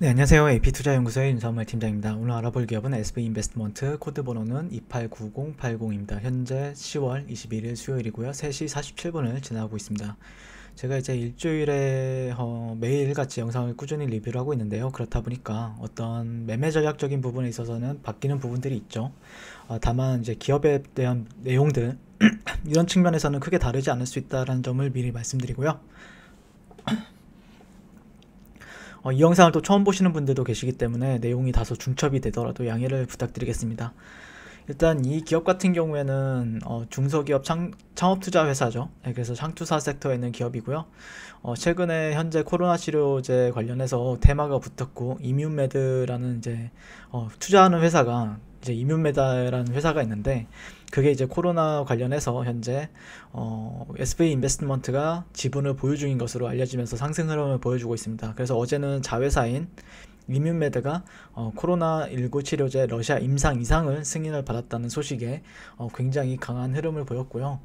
네, 안녕하세요. AP투자연구소의 윤성말 팀장입니다. 오늘 알아볼 기업은 SB인베스트먼트 코드 번호는 289080입니다. 현재 10월 21일 수요일이고요. 3시 47분을 지나고 있습니다. 제가 이제 일주일에 어, 매일같이 영상을 꾸준히 리뷰를 하고 있는데요. 그렇다 보니까 어떤 매매 전략적인 부분에 있어서는 바뀌는 부분들이 있죠. 어, 다만 이제 기업에 대한 내용들 이런 측면에서는 크게 다르지 않을 수 있다는 점을 미리 말씀드리고요. 어, 이 영상을 또 처음 보시는 분들도 계시기 때문에 내용이 다소 중첩이 되더라도 양해를 부탁드리겠습니다. 일단 이 기업 같은 경우에는 어, 중소기업 창, 창업투자 회사죠. 네, 그래서 창투사 섹터에 있는 기업이고요. 어, 최근에 현재 코로나 치료제 관련해서 테마가 붙었고 이뮨메드라는 이제 어, 투자하는 회사가 이제 이뮨메다라는 회사가 있는데 그게 이제 코로나 관련해서 현재 어, SBA 인베스트먼트가 지분을 보유 중인 것으로 알려지면서 상승 흐름을 보여주고 있습니다. 그래서 어제는 자회사인 이뮨메드가 어, 코로나19 치료제 러시아 임상 이상을 승인을 받았다는 소식에 어, 굉장히 강한 흐름을 보였고요.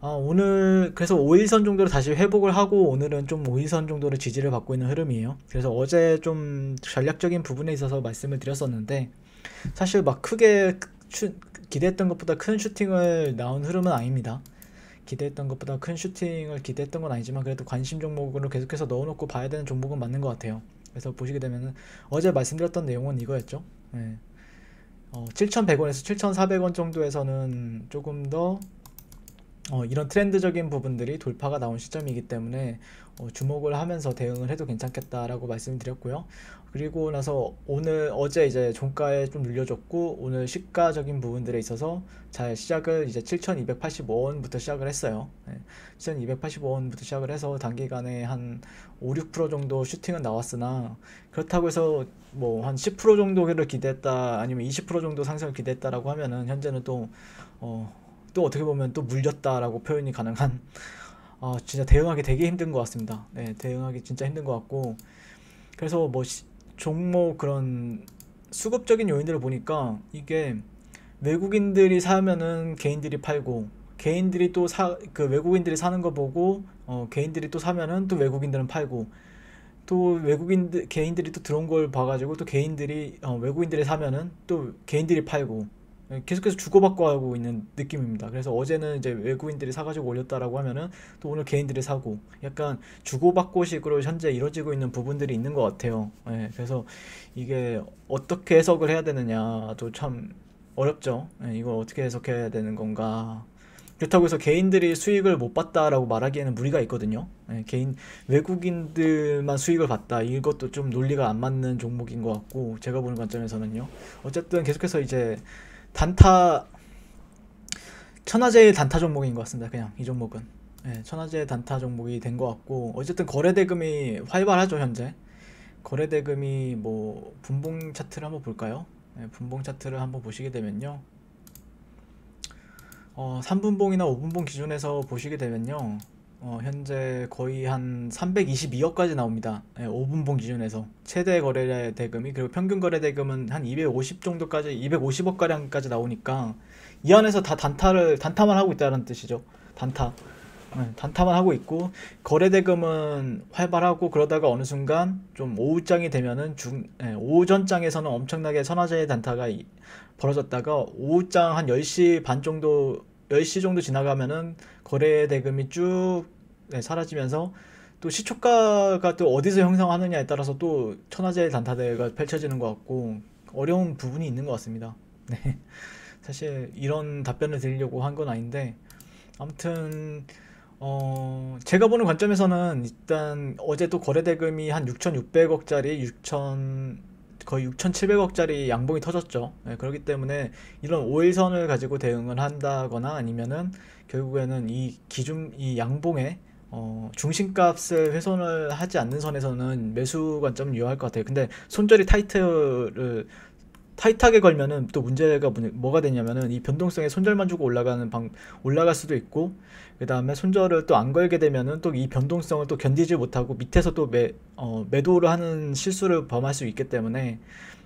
어, 오늘 그래서 5일선 정도로 다시 회복을 하고 오늘은 좀 5일선 정도로 지지를 받고 있는 흐름이에요. 그래서 어제 좀 전략적인 부분에 있어서 말씀을 드렸었는데 사실 막 크게 추, 기대했던 것보다 큰 슈팅을 나온 흐름은 아닙니다. 기대했던 것보다 큰 슈팅을 기대했던 건 아니지만 그래도 관심 종목으로 계속해서 넣어놓고 봐야 되는 종목은 맞는 것 같아요. 그래서 보시게 되면 어제 말씀드렸던 내용은 이거였죠. 네. 어, 7,100원에서 7,400원 정도에서는 조금 더 어, 이런 트렌드적인 부분들이 돌파가 나온 시점이기 때문에 어, 주목을 하면서 대응을 해도 괜찮겠다라고 말씀드렸고요. 그리고 나서 오늘 어제 이제 종가에 좀 눌려줬고 오늘 시가적인 부분들에 있어서 잘 시작을 이제 7,285원부터 시작을 했어요. 네, 7,285원부터 시작을 해서 단기간에 한 5, 6% 정도 슈팅은 나왔으나 그렇다고 해서 뭐 한 10% 정도를 기대했다 아니면 20% 정도 상승을 기대했다라고 하면은 현재는 또 어, 또 어떻게 보면 또 물렸다라고 표현이 가능한 아 진짜 대응하기 되게 힘든 것 같습니다. 네, 대응하기 진짜 힘든 것 같고 그래서 뭐 시, 종목 그런 수급적인 요인들을 보니까 이게 외국인들이 사면은 개인들이 팔고 개인들이 또 사 그 외국인들이 사는 거 보고 어, 개인들이 또 사면은 또 외국인들은 팔고 또 외국인들 개인들이 또 들어온 걸 봐가지고 또 개인들이 어, 외국인들이 사면은 또 개인들이 팔고 계속해서 주고받고 하고 있는 느낌입니다. 그래서 어제는 이제 외국인들이 사가지고 올렸다라고 하면은 또 오늘 개인들이 사고 약간 주고받고 식으로 현재 이루어지고 있는 부분들이 있는 것 같아요. 예, 그래서 이게 어떻게 해석을 해야 되느냐도 참 어렵죠. 예, 이걸 어떻게 해석해야 되는 건가. 그렇다고 해서 개인들이 수익을 못 봤다라고 말하기에는 무리가 있거든요. 예, 개인 외국인들만 수익을 봤다 이것도 좀 논리가 안 맞는 종목인 것 같고 제가 보는 관점에서는요. 어쨌든 계속해서 이제 단타 천하제일 단타 종목인 것 같습니다. 그냥 이 종목은 네, 천하제일 단타 종목이 된 것 같고 어쨌든 거래 대금이 활발하죠 현재 거래 대금이 뭐 분봉 차트를 한번 볼까요? 네, 분봉 차트를 한번 보시게 되면요. 어, 3분봉이나 5분봉 기준에서 보시게 되면요. 어, 현재 거의 한 322억까지 나옵니다. 예, 5분봉 기준에서 최대 거래 대금이 그리고 평균 거래 대금은 한 250 정도까지 250억 가량까지 나오니까 이 안에서 다 단타를 단타만 하고 있다는 뜻이죠. 단타. 예, 단타만 하고 있고 거래 대금은 활발하고 그러다가 어느 순간 좀 오후장이 되면은 중 예, 오전장에서는 엄청나게 선화제의 단타가 이, 벌어졌다가 오후장 한 10시 반 정도 10시 정도 지나가면은 거래 대금이 쭉 네, 사라지면서 또 시초가가 또 어디서 형성하느냐에 따라서 또 천하제일 단타대가 펼쳐지는 것 같고 어려운 부분이 있는 것 같습니다. 네. 사실 이런 답변을 드리려고 한 건 아닌데 아무튼 어 제가 보는 관점에서는 일단 어제 또 거래대금이 한 6,600억짜리 6천 거의 6,700억짜리 양봉이 터졌죠. 네, 그렇기 때문에 이런 오일선을 가지고 대응을 한다거나 아니면은 결국에는 이 기준 이 양봉의 어, 중심값을 훼손을 하지 않는 선에서는 매수 관점 유효할 것 같아요. 근데 손절이 타이트를 타이트하게 걸면은 또 문제가 뭐가 되냐면은 이 변동성에 손절만 주고 올라가는 방 올라갈 수도 있고 그 다음에 손절을 또 안 걸게 되면은 또 이 변동성을 또 견디지 못하고 밑에서 또 매, 어, 매도를 하는 실수를 범할 수 있기 때문에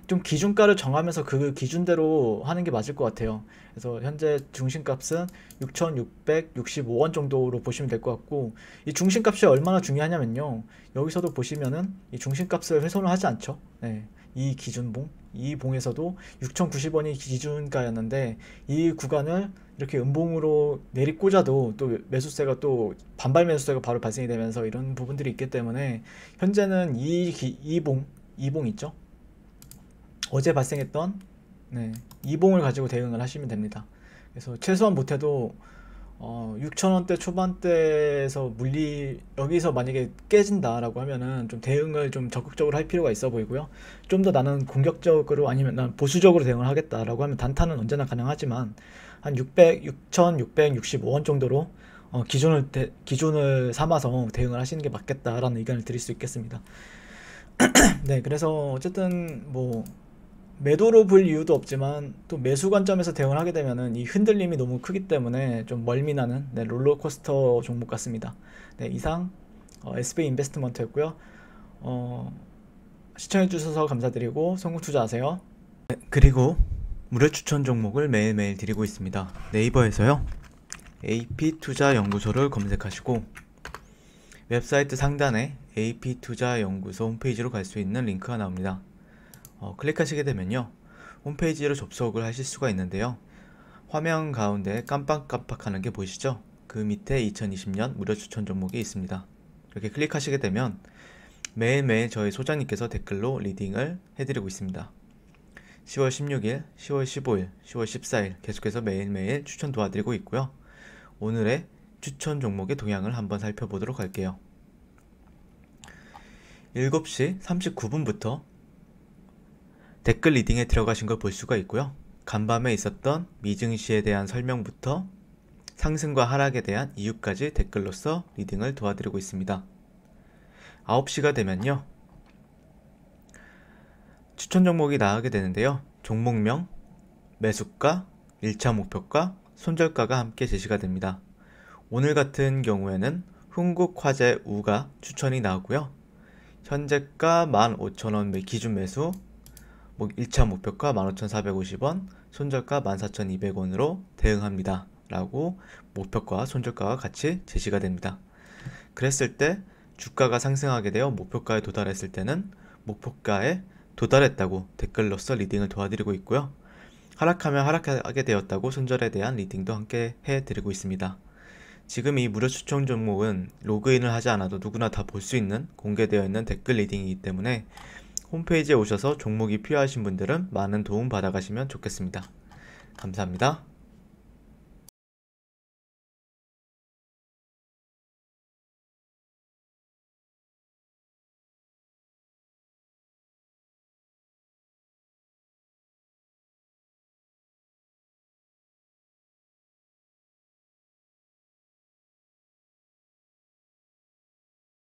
좀 기준가를 정하면서 그 기준대로 하는 게 맞을 것 같아요. 그래서 현재 중심값은 6,665원 정도로 보시면 될 것 같고 이 중심값이 얼마나 중요하냐면요. 여기서도 보시면은 이 중심값을 훼손을 하지 않죠. 네. 이 기준봉 이 봉에서도 6,090원이 기준가였는데 이 구간을 이렇게 음봉으로 내리꽂아도 또 매수세가 또 반발 매수세가 바로 발생이 되면서 이런 부분들이 있기 때문에 현재는 이 이봉 이 봉 있죠 어제 발생했던 네, 이봉을 가지고 대응을 하시면 됩니다. 그래서 최소한 못해도 어, 6천원대 초반대에서 물리 여기서 만약에 깨진다라고 하면은 좀 대응을 좀 적극적으로 할 필요가 있어 보이고요. 좀 더 나는 공격적으로 아니면 난 보수적으로 대응을 하겠다라고 하면 단타는 언제나 가능하지만 한 600, 6,665원 정도로 어, 기존을 대, 기준을 삼아서 대응을 하시는 게 맞겠다라는 의견을 드릴 수 있겠습니다. 네, 그래서 어쨌든 뭐 매도로 볼 이유도 없지만 또 매수 관점에서 대응을 하게 되면은 이 흔들림이 너무 크기 때문에 좀 멀미나는 네, 롤러코스터 종목 같습니다. 네, 이상 어, SB 인베스트먼트였고요. 어, 시청해주셔서 감사드리고 성공 투자하세요. 네, 그리고 무료 추천 종목을 매일매일 드리고 있습니다. 네이버에서요. AP투자연구소를 검색하시고 웹사이트 상단에 AP투자연구소 홈페이지로 갈 수 있는 링크가 나옵니다. 어, 클릭하시게 되면요. 홈페이지로 접속을 하실 수가 있는데요. 화면 가운데 깜빡깜빡하는 게 보이시죠? 그 밑에 2020년 무료 추천 종목이 있습니다. 이렇게 클릭하시게 되면 매일매일 저희 소장님께서 댓글로 리딩을 해드리고 있습니다. 10월 16일, 10월 15일, 10월 14일 계속해서 매일매일 추천 도와드리고 있고요. 오늘의 추천 종목의 동향을 한번 살펴보도록 할게요. 7시 39분부터 댓글 리딩에 들어가신 걸 볼 수가 있고요. 간밤에 있었던 미증시에 대한 설명부터 상승과 하락에 대한 이유까지 댓글로써 리딩을 도와드리고 있습니다. 9시가 되면요. 추천 종목이 나가게 되는데요. 종목명, 매수가, 1차 목표가, 손절가가 함께 제시가 됩니다. 오늘 같은 경우에는 흥국화재 우가 추천이 나오고요. 현재가 15,000원 기준 매수, 1차 목표가 15,450원, 손절가 14,200원으로 대응합니다. 라고 목표가 손절가와 같이 제시가 됩니다. 그랬을 때 주가가 상승하게 되어 목표가에 도달했을 때는 목표가에 도달했다고 댓글로써 리딩을 도와드리고 있고요. 하락하면 하락하게 되었다고 손절에 대한 리딩도 함께 해드리고 있습니다. 지금 이 무료 추천 종목은 로그인을 하지 않아도 누구나 다 볼 수 있는 공개되어 있는 댓글 리딩이기 때문에 홈페이지에 오셔서 종목이 필요하신 분들은 많은 도움 받아가시면 좋겠습니다. 감사합니다.